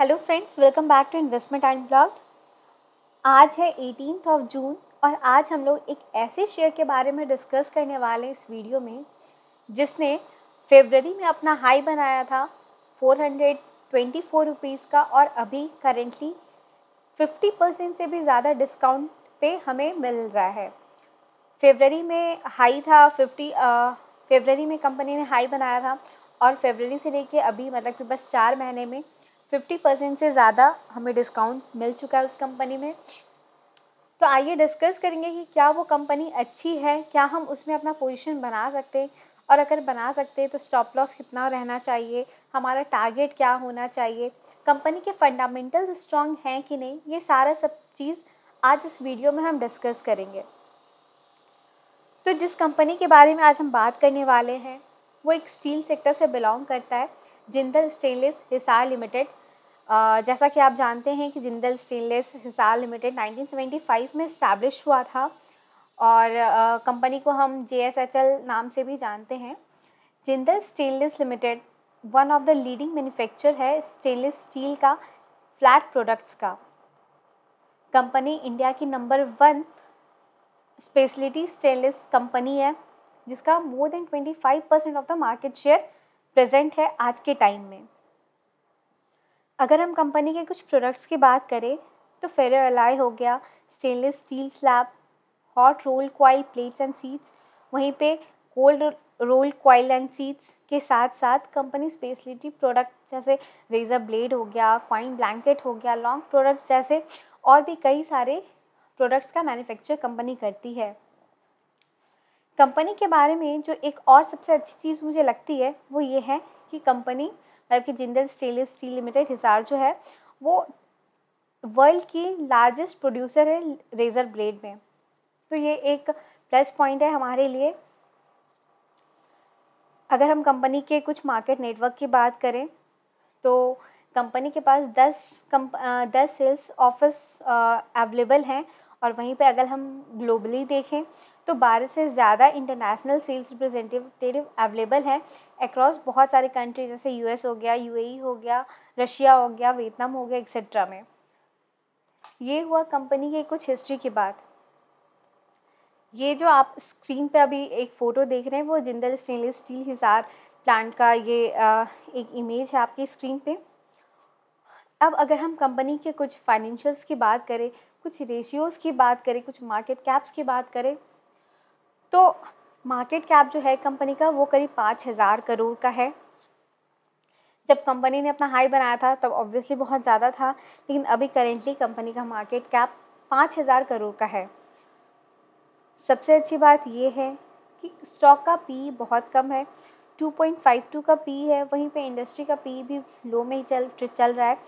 hello friends welcome back to investment and blog आज है eighteenth of June और आज हम लोग एक ऐसे शेयर के बारे में डिस्कस करने वाले हैं इस वीडियो में जिसने फेबररी में अपना हाई बनाया था four hundred twenty four rupees का और अभी करेंटली फिफ्टी परसेंट से भी ज़्यादा डिस्काउंट पे हमें मिल रहा है फेबररी में हाई था फिफ्टी फेबररी में कंपनी ने हाई बनाया था और फेबररी से लेके अभी मतलब कि बस चार महीने में फिफ्टी परसेंट से ज़्यादा हमें डिस्काउंट मिल चुका है उस कंपनी में तो आइए डिस्कस करेंगे कि क्या वो कंपनी अच्छी है क्या हम उसमें अपना पोजीशन बना सकते हैं और अगर बना सकते हैं तो स्टॉप लॉस कितना रहना चाहिए हमारा टारगेट क्या होना चाहिए कंपनी के फंडामेंटल स्ट्रॉन्ग हैं कि नहीं ये सारा सब चीज़ आज इस वीडियो में हम डिस्कस करेंगे तो जिस कंपनी के बारे में आज हम बात करने वाले हैं वो एक स्टील सेक्टर से बिलोंग करता है जिंदल स्टेनलेस हिसार लिमिटेड जैसा कि आप जानते हैं कि जिंदल स्टेनलेस हिसार लिमिटेड 1975 में इस्टेब्लिश हुआ था और कंपनी को हम जे नाम से भी जानते हैं Jindal stainless limited one of the leading manufacture है स्टेनलेस स्टील का फ्लैट प्रोडक्ट्स का कंपनी इंडिया की number one speciality stainless company है जिसका more than 25 percent of the market share present है आज के टाइम में अगर हम कंपनी के कुछ प्रोडक्ट्स की बात करें तो फेरो अलाय हो गया stainless steel slab hot roll coil plates and sheets वहीं पे cold roll coil and sheets के साथ साथ कंपनी स्पेशलिटी प्रोडक्ट जैसे रेज़र ब्लेड हो गया क्वाइन ब्लैंकेट हो गया लॉन्ग प्रोडक्ट्स जैसे और भी कई सारे प्रोडक्ट्स का मैन्युफैक्चर कंपनी करती है कंपनी के बारे में जो एक और सबसे अच्छी चीज़ मुझे लगती है वो ये है कि कंपनी मतलब कि Jindal stainless steel limited Hisar जो है वो वर्ल्ड की लार्जेस्ट प्रोड्यूसर है रेज़र ब्लेड में तो ये एक प्लस पॉइंट है हमारे लिए अगर हम कंपनी के कुछ मार्केट नेटवर्क की बात करें तो कंपनी के पास दस कम दस सेल्स ऑफिस अवेलेबल हैं और वहीं पे अगर हम ग्लोबली देखें तो बारह से ज़्यादा इंटरनेशनल सेल्स रिप्रेजेंटेटिव अवेलेबल हैं अक्रॉस बहुत सारे कंट्री जैसे यू हो गया यू e हो गया रशिया हो गया वियतनाम हो गया एक्सेट्रा में ये हुआ कंपनी के कुछ हिस्ट्री की बात ये जो आप स्क्रीन पे अभी एक फ़ोटो देख रहे हैं वो Jindal stainless steel Hisar plant का ये एक इमेज है आपकी स्क्रीन पे अब अगर हम कंपनी के कुछ फाइनेंशियल्स की बात करें कुछ रेशियोज़ की बात करें कुछ मार्केट कैप्स की बात करें तो मार्केट कैप जो है कंपनी का वो करीब पाँच हज़ार करोड़ का है जब कंपनी ने अपना हाई बनाया था तब ऑब्वियसली बहुत ज़्यादा था लेकिन अभी करेंटली कंपनी का मार्केट कैप पाँच हज़ार करोड़ का है सबसे अच्छी बात ये है कि स्टॉक का पी बहुत कम है 2.52 का पी है वहीं पे इंडस्ट्री का पी भी लो में ही चल चल रहा है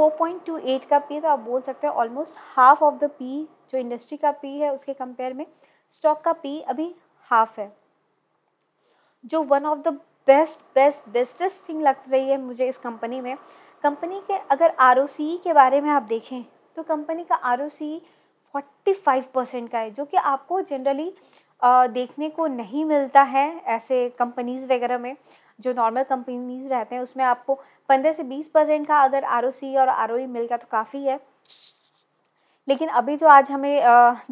4.28 का पी तो आप बोल सकते हैं almost half of the P जो इंडस्ट्री का पी है उसके कंपेयर में स्टॉक का पी अभी हाफ है जो one of the best best bestest thing लग रही है मुझे इस कंपनी में कंपनी के अगर आर e के बारे में आप देखें तो कंपनी का आर फोर्टी फाइव परसेंट का है जो कि आपको जनरली देखने को नहीं मिलता है ऐसे कंपनीज़ वगैरह में जो नॉर्मल कंपनीज रहते हैं उसमें आपको पंद्रह से बीस परसेंट का अगर आर और आर e मिल गया तो काफ़ी है लेकिन अभी जो आज हमें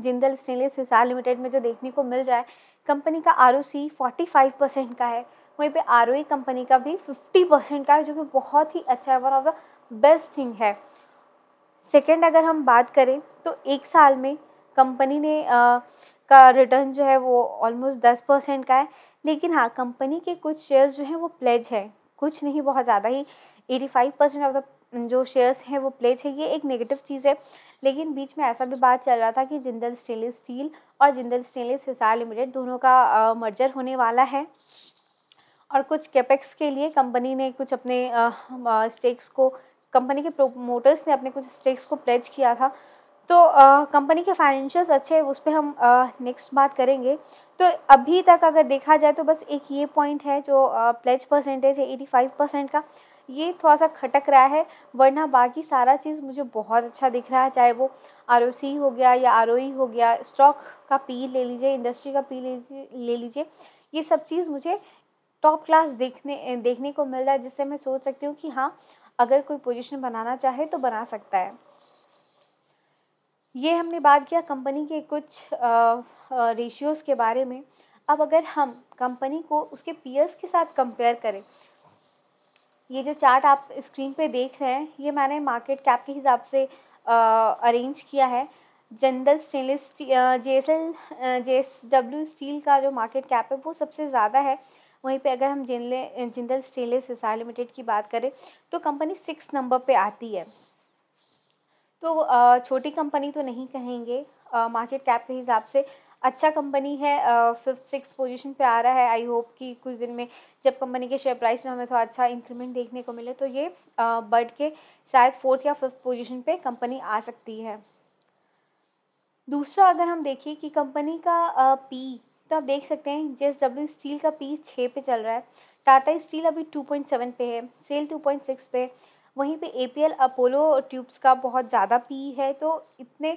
जिंदल स्टेनलेस हिसार लिमिटेड में जो देखने को मिल रहा है कंपनी का R O C forty five percent का है वहीं पे आर ओ e कंपनी का भी फिफ्टी परसेंट का है जो कि बहुत ही अच्छा है one of the best thing है सेकेंड अगर हम बात करें तो एक साल में कंपनी ने आ, का रिटर्न जो है वो ऑलमोस्ट दस परसेंट का है लेकिन हाँ कंपनी के कुछ शेयर्स जो हैं वो प्लेज है कुछ नहीं बहुत ज़्यादा ही eighty five percent of the जो शेयर्स हैं वो प्लेच है ये एक नेगेटिव चीज़ है लेकिन बीच में ऐसा भी बात चल रहा था कि जिंदल स्टेनलेस स्टील और जिंदल स्टेनलेस हिसार लिमिटेड दोनों का मर्जर होने वाला है और कुछ कैपेक्स के लिए कंपनी ने कुछ अपने स्टेक्स को कंपनी के प्रोमोटर्स ने अपने कुछ स्टेक्स को प्लेज किया था तो कंपनी के फाइनेंशियल्स अच्छे हैं उस पर हम नेक्स्ट बात करेंगे तो अभी तक अगर देखा जाए तो बस एक ये पॉइंट है जो प्लेज परसेंटेज है एटी फाइव परसेंट का ये थोड़ा सा खटक रहा है वरना बाकी सारा चीज़ मुझे बहुत अच्छा दिख रहा है चाहे वो आर हो गया या आर e हो गया स्टॉक का पी ले लीजिए इंडस्ट्री का पी ले लीजिए ये सब चीज़ मुझे टॉप क्लास देखने देखने को मिल रहा है जिससे मैं सोच सकती हूँ कि हाँ अगर कोई पोजीशन बनाना चाहे तो बना सकता है ये हमने बात किया कंपनी के कुछ रेशियोज़ के बारे में अब अगर हम कंपनी को उसके पीयर्स के साथ कंपेयर करें ये जो चार्ट आप स्क्रीन पे देख रहे हैं ये मैंने मार्केट कैप के हिसाब से अरेंज किया है Jindal stainless J S L J S W steel का जो मार्केट कैप है वो सबसे ज़्यादा है वहीं पे अगर हम जिनले जिंदल स्टेनलेस हिसार लिमिटेड की बात करें तो कंपनी सिक्स नंबर पे आती है तो छोटी कंपनी तो नहीं कहेंगे मार्केट कैप के हिसाब से अच्छा कंपनी है फिफ्थ सिक्स पोजीशन पे आ रहा है आई होप कि कुछ दिन में जब कंपनी के शेयर प्राइस में हमें थोड़ा अच्छा इंक्रीमेंट देखने को मिले तो ये बढ़ के शायद फोर्थ या फिफ्थ पोजीशन पे कंपनी आ सकती है दूसरा अगर हम देखें कि कंपनी का पी तो आप देख सकते हैं जे डब्ल्यू स्टील का पी छः पे चल रहा है टाटा स्टील अभी टू पॉइंट सेवन पे है सेल टू पॉइंट सिक्स पे वहीं पे एपीएल अपोलो ट्यूब्स का बहुत ज़्यादा पी है तो इतने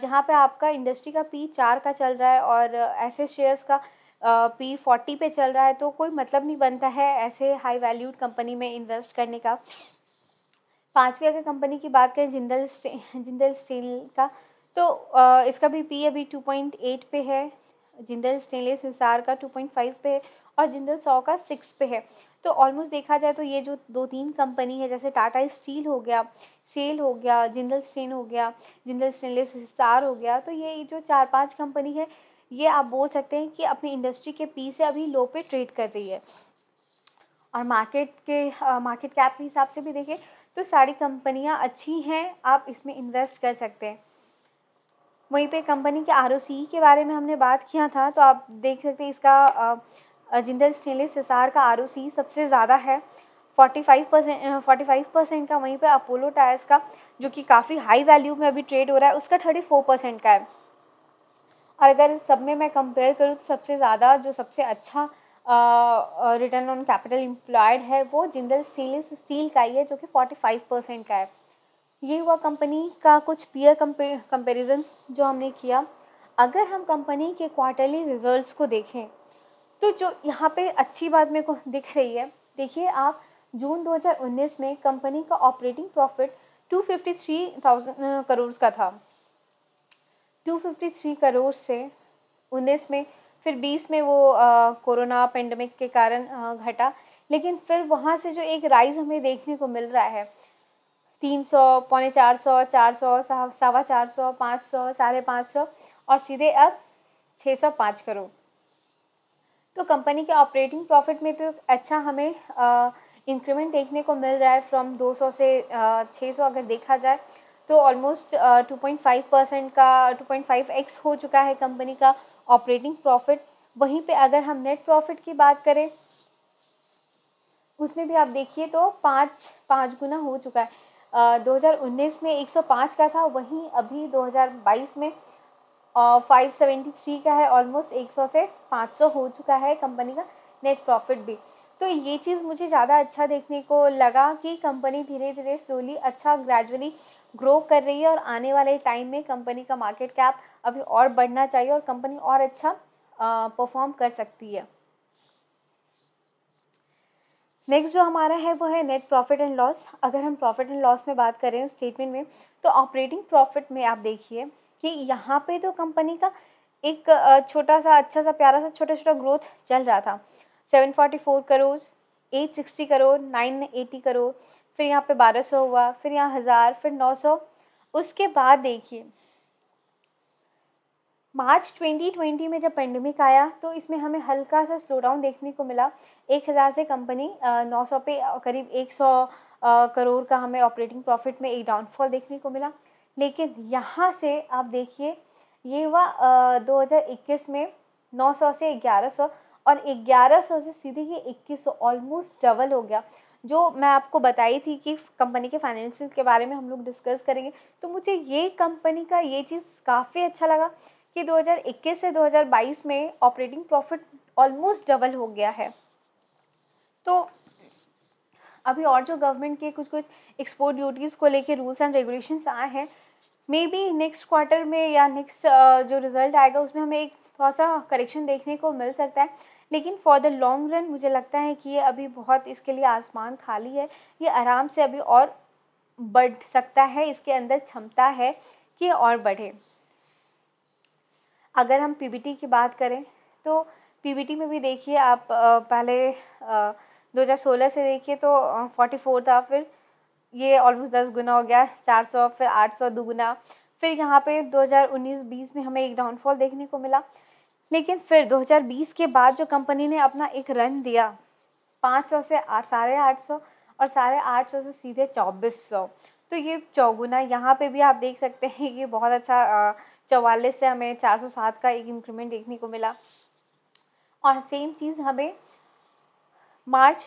जहाँ पे आपका इंडस्ट्री का पी चार का चल रहा है और ऐसे शेयर्स का पी फोर्टी पे चल रहा है तो कोई मतलब नहीं बनता है ऐसे हाई वैल्यूड कंपनी में इन्वेस्ट करने का पाँचवीं अगर कंपनी की बात करें जिंदल स्टे जिंदल स्टील का तो इसका भी पी अभी टू पॉइंट एट पे है जिंदल स्टेनलेस हिसार का टू पॉइंट फाइव पे है और जिंदल सौ का सिक्स पे है तो ऑलमोस्ट देखा जाए तो ये जो दो तीन कंपनी है जैसे टाटा स्टील हो गया सेल हो गया जिंदल स्टेन हो गया जिंदल स्टेनलेस स्टार हो गया तो ये जो चार पाँच कंपनी है ये आप बोल सकते हैं कि अपनी इंडस्ट्री के पी से अभी लो पे ट्रेड कर रही है और मार्केट के मार्केट कैप के हिसाब से भी देखें तो सारी कंपनियाँ अच्छी हैं आप इसमें इन्वेस्ट कर सकते हैं वहीं पे कंपनी के आर e के बारे में हमने बात किया था तो आप देख सकते हैं इसका जिंदल स्टेनलेस हिसार का आर सबसे ज़्यादा है 45 परसेंट फोर्टी फाइव परसेंट का वहीं पे अपोलो टायर्स का जो कि काफ़ी हाई वैल्यू में अभी ट्रेड हो रहा है उसका 34 परसेंट का है और अगर सब में मैं कंपेयर करूँ तो सबसे ज़्यादा जो सबसे अच्छा रिटर्न ऑन कैपिटल एम्प्लॉयड है वो जिंदल स्टेनलेस स्टील का ही है जो कि फोर्टी परसेंट का है ये हुआ कंपनी का कुछ पीयर कंपेरिजन जो हमने किया अगर हम कंपनी के क्वार्टरली रिजल्ट्स को देखें तो जो यहाँ पे अच्छी बात मेरे को दिख रही है देखिए आप जून 2019 में कंपनी का ऑपरेटिंग प्रॉफिट 253,000 करोड़ का था 253 करोड़ से 19 में फिर 20 में वो कोरोना पेंडेमिक के कारण आ, घटा लेकिन फिर वहाँ से जो एक राइज हमें देखने को मिल रहा है तीन सौ पौने चार सौ चार सौ सवा चार सौ पाँच सौ साढ़े पाँच सौ और सीधे अब छः सौ पाँच करोड़ तो कंपनी के ऑपरेटिंग प्रॉफिट में तो अच्छा हमें इंक्रीमेंट देखने को मिल रहा है फ्रॉम 200 से छः सौ अगर देखा जाए तो almost two point five percent का टू पॉइंट फाइव एक्स हो चुका है कंपनी का ऑपरेटिंग प्रॉफिट वहीं पे अगर हम नेट प्रॉफिट की बात करें उसमें भी आप देखिए तो पाँच पाँच गुना हो चुका है दो uh, में 105 का था वहीं अभी 2022 में फाइव सेवेंटी थ्री का है ऑलमोस्ट एक सौ से पाँच सौ हो चुका है कंपनी का नेट प्रॉफिट भी तो ये चीज़ मुझे ज़्यादा अच्छा देखने को लगा कि कंपनी धीरे धीरे स्लोली अच्छा ग्रेजुअली ग्रो कर रही है और आने वाले टाइम में कंपनी का मार्केट कैप अभी और बढ़ना चाहिए और कंपनी और अच्छा परफॉर्म कर सकती है नेक्स्ट जो हमारा है वो है नेट प्रॉफिट एंड लॉस अगर हम प्रॉफिट एंड लॉस में बात करें स्टेटमेंट में तो ऑपरेटिंग प्रॉफिट में आप देखिए कि यहाँ पे तो कंपनी का एक छोटा सा अच्छा सा प्यारा सा छोटा छोटा ग्रोथ चल रहा था seven forty four crore sixty crore eighty crore फिर यहाँ पे बारह सौ हुआ फिर यहाँ हज़ार फिर नौ सौ उसके बाद देखिए मार्च 2020 में जब पेंडेमिक आया तो इसमें हमें हल्का सा स्लो डाउन देखने को मिला एक हज़ार से कंपनी नौ सौ पे करीब एक सौ करोड़ का हमें ऑपरेटिंग प्रॉफिट में एक डाउनफॉल देखने को मिला लेकिन यहाँ से आप देखिए ये हुआ दो में 900 से 1100 और 1100 से सीधे ये 2100 ऑलमोस्ट डबल हो गया जो मैं आपको बताई थी कि कंपनी के फाइनेंशियल के बारे में हम लोग डिस्कस करेंगे तो मुझे ये कंपनी का ये चीज़ काफ़ी अच्छा लगा कि 2021 से 2022 में ऑपरेटिंग प्रॉफिट ऑलमोस्ट डबल हो गया है तो अभी और जो गवर्नमेंट के कुछ कुछ एक्सपोर्ट ड्यूटीज़ को लेके रूल्स एंड रेगुलेशंस आए हैं मे बी नेक्स्ट क्वार्टर में या नेक्स्ट uh, जो रिज़ल्ट आएगा उसमें हमें एक थोड़ा सा करेक्शन देखने को मिल सकता है लेकिन फॉर द लॉन्ग रन मुझे लगता है कि ये अभी बहुत इसके लिए आसमान खाली है ये आराम से अभी और बढ़ सकता है इसके अंदर क्षमता है कि और बढ़े अगर हम पीबीटी की बात करें तो पीबीटी में भी देखिए आप uh, पहले 2016 uh, से देखिए तो 44 था फिर ये ऑलमोस्ट दस गुना हो गया चार सौ फिर आठ सौ दोगुना फिर यहाँ पे 2019-20 में हमें एक डाउनफॉल देखने को मिला लेकिन फिर 2020 के बाद जो कंपनी ने अपना एक रन दिया 500 से आठ साढ़े आठ सौ और साढ़े आठ सौ से सीधे चौबीस सौ तो ये चौगुना यहाँ पे भी आप देख सकते हैं ये बहुत अच्छा चौवालीस से हमें 407 का एक इंक्रीमेंट देखने को मिला और सेम चीज़ हमें मार्च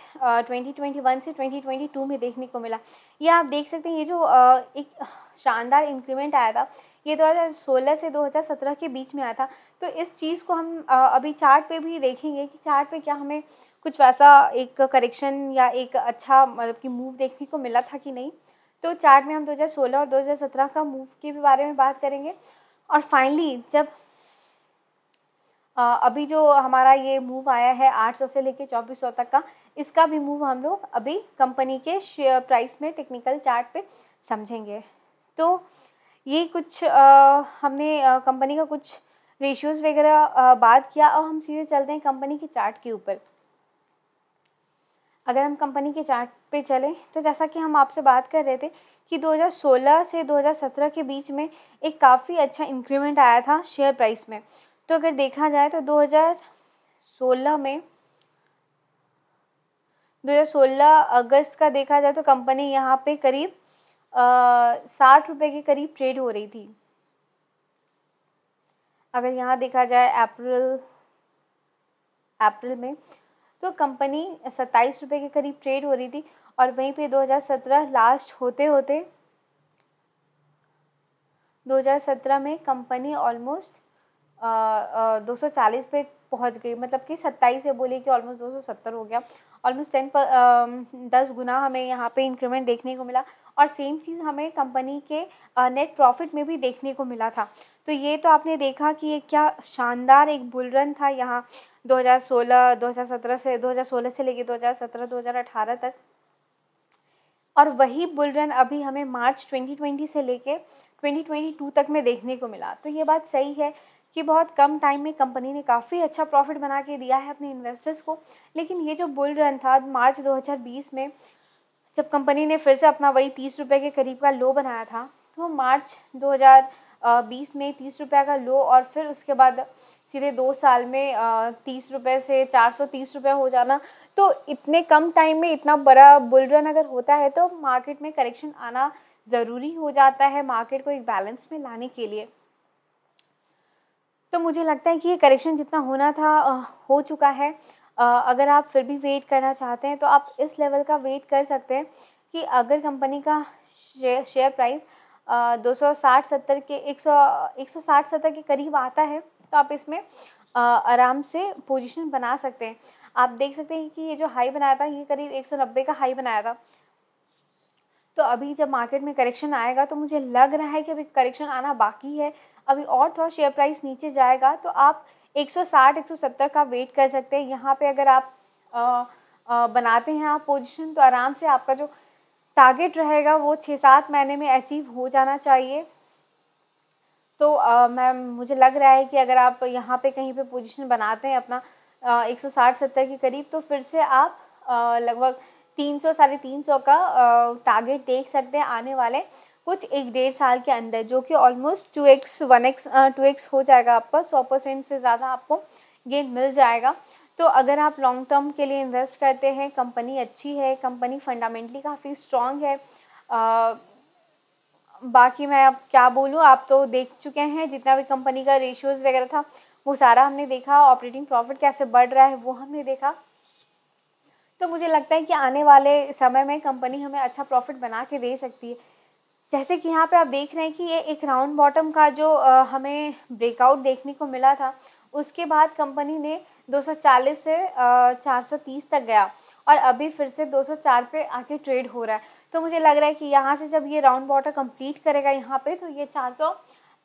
ट्वेंटी ट्वेंटी वन से ट्वेंटी ट्वेंटी टू में देखने को मिला ये आप देख सकते हैं ये जो uh, एक शानदार इंक्रीमेंट आया था ये 2016 से 2017 के बीच में आया था तो इस चीज़ को हम अभी चार्ट पे भी देखेंगे कि चार्ट पे क्या हमें कुछ वैसा एक करेक्शन या एक अच्छा मतलब कि मूव देखने को मिला था कि नहीं तो चार्ट में हम 2016 और 2017 का मूव के भी बारे में बात करेंगे और फाइनली जब अभी जो हमारा ये मूव आया है 800 से लेके 2400 तक का इसका भी मूव हम लोग अभी कंपनी के शेयर प्राइस में टेक्निकल चार्ट पे समझेंगे तो ये कुछ आ, हमने कंपनी का कुछ रेशियोज़ वगैरह बात किया और हम सीधे चलते हैं कंपनी के चार्ट के ऊपर अगर हम कंपनी के चार्ट पे चलें तो जैसा कि हम आपसे बात कर रहे थे कि 2016 से 2017 के बीच में एक काफ़ी अच्छा इंक्रीमेंट आया था शेयर प्राइस में तो अगर देखा जाए तो 2016 में 2016 अगस्त का देखा जाए तो कंपनी यहाँ पे करीब साठ रुपए के करीब ट्रेड हो रही थी अगर यहाँ देखा जाए अप्रैल अप्रैल में तो कंपनी सत्ताईस रुपये के करीब ट्रेड हो रही थी और वहीं पे 2017 लास्ट होते होते 2017 में कंपनी ऑलमोस्ट दो सौ चालीस पे पहुंच गई मतलब कि सत्ताईस से बोली कि ऑलमोस्ट दो सौ सत्तर हो गया ऑलमोस्ट टेन दस गुना हमें यहाँ पे इंक्रीमेंट देखने को मिला और सेम चीज़ हमें कंपनी के नेट प्रॉफिट में भी देखने को मिला था तो ये तो आपने देखा कि ये क्या शानदार एक बुलरन था यहाँ 2016 2017 से 2016 से लेके 2017 2018 तक और वही बुलरन अभी हमें मार्च 2020 से लेके 2022 तक में देखने को मिला तो ये बात सही है कि बहुत कम टाइम में कंपनी ने काफ़ी अच्छा प्रॉफिट बना के दिया है अपने इन्वेस्टर्स को लेकिन ये जो बुल रन था मार्च 2020 में जब कंपनी ने फिर से अपना वही तीस रुपये के करीब का लो बनाया था तो मार्च 2020 में तीस रुपये का लो और फिर उसके बाद सीधे दो साल में तीस रुपये से चार सौ तीस रुपये हो जाना तो इतने कम टाइम में इतना बड़ा बुल रन अगर होता है तो मार्केट में करेक्शन आना ज़रूरी हो जाता है मार्केट को एक बैलेंस में लाने के लिए तो मुझे लगता है कि ये करेक्शन जितना होना था आ, हो चुका है आ, अगर आप फिर भी वेट करना चाहते हैं तो आप इस लेवल का वेट कर सकते हैं कि अगर कंपनी का शेयर प्राइस दो सौ साठ सत्तर के एक सौ एक सौ साठ सत्तर के करीब आता है तो आप इसमें आराम से पोजीशन बना सकते हैं आप देख सकते हैं कि ये जो हाई बनाया था ये करीब एक सौ नब्बे का हाई बनाया था तो अभी जब मार्केट में करेक्शन आएगा तो मुझे लग रहा है कि अभी करेक्शन आना बाकी है अभी और थोड़ा शेयर प्राइस नीचे जाएगा तो आप 160 170 का वेट कर सकते हैं यहाँ पे अगर आप आ, आ, बनाते हैं आप पोजिशन तो आराम से आपका जो टारगेट रहेगा वो छः सात महीने में अचीव हो जाना चाहिए तो मैम मुझे लग रहा है कि अगर आप यहाँ पे कहीं पे पोजीशन बनाते हैं अपना एक सौ साठ सत्तर के करीब तो फिर से आप लगभग तीन सौ साढ़े तीन सौ का टारगेट देख सकते हैं आने वाले कुछ एक डेढ़ साल के अंदर जो कि almost two X one X two X हो जाएगा आपका सौ परसेंट से ज़्यादा आपको गेन मिल जाएगा तो अगर आप लॉन्ग टर्म के लिए इन्वेस्ट करते हैं कंपनी अच्छी है कंपनी फंडामेंटली काफ़ी स्ट्रॉन्ग है आ, बाकी मैं अब क्या बोलूँ आप तो देख चुके हैं जितना भी कंपनी का रेशियोज़ वगैरह था वो सारा हमने देखा ऑपरेटिंग प्रॉफिट कैसे बढ़ रहा है वो हमने देखा तो मुझे लगता है कि आने वाले समय में कंपनी हमें अच्छा प्रॉफिट बना के दे सकती है जैसे कि यहाँ पे आप देख रहे हैं कि ये एक राउंड बॉटम का जो हमें ब्रेकआउट देखने को मिला था उसके बाद कंपनी ने 240 से 430 तक गया और अभी फिर से 204 पे आके ट्रेड हो रहा है तो मुझे लग रहा है कि यहाँ से जब ये राउंड बॉटम कंप्लीट करेगा यहाँ पे तो ये 435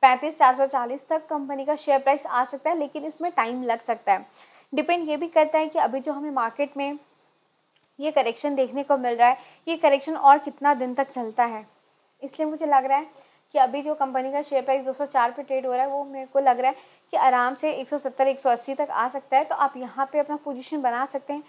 पैंतीस चार सौ चालीस तक कंपनी का शेयर प्राइस आ सकता है लेकिन इसमें टाइम लग सकता है डिपेंड ये भी करता है कि अभी जो हमें मार्केट में ये करेक्शन देखने को मिल रहा है ये करेक्शन और कितना दिन तक चलता है इसलिए मुझे लग रहा है कि अभी जो कंपनी का शेयर प्राइस 204 पे ट्रेड हो रहा है वो मेरे को लग रहा है कि आराम से 170 180 तक आ सकता है तो आप यहाँ पे अपना पोजीशन बना सकते हैं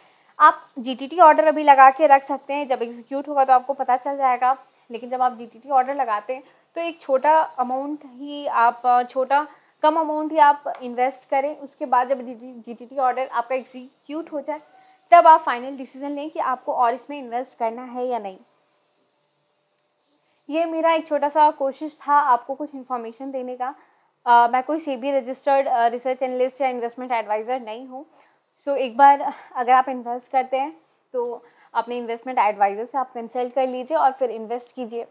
आप टी ऑर्डर अभी लगा के रख सकते हैं जब एग्जीक्यूट होगा तो आपको पता चल जाएगा लेकिन जब आप टी ऑर्डर लगाते हैं तो एक छोटा अमाउंट ही आप छोटा कम अमाउंट ही आप इन्वेस्ट करें उसके बाद जब टी ऑर्डर आपका एग्जीक्यूट हो जाए तब आप फाइनल डिसीजन लें कि आपको और इसमें इन्वेस्ट करना है या नहीं ये मेरा एक छोटा सा कोशिश था आपको कुछ इन्फॉर्मेशन देने का आ, मैं कोई SEBI registered research analyst या इन्वेस्टमेंट एडवाइज़र नहीं हूँ सो एक बार अगर आप इन्वेस्ट करते हैं तो अपने इन्वेस्टमेंट एडवाइज़र से आप कंसल्ट कर लीजिए और फिर इन्वेस्ट कीजिए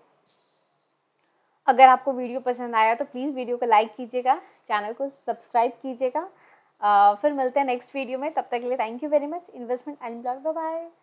अगर आपको वीडियो पसंद आया तो प्लीज़ वीडियो को लाइक कीजिएगा चैनल को सब्सक्राइब कीजिएगा फिर मिलते हैं नेक्स्ट वीडियो में तब तक के लिए thank you very much investment and blog bye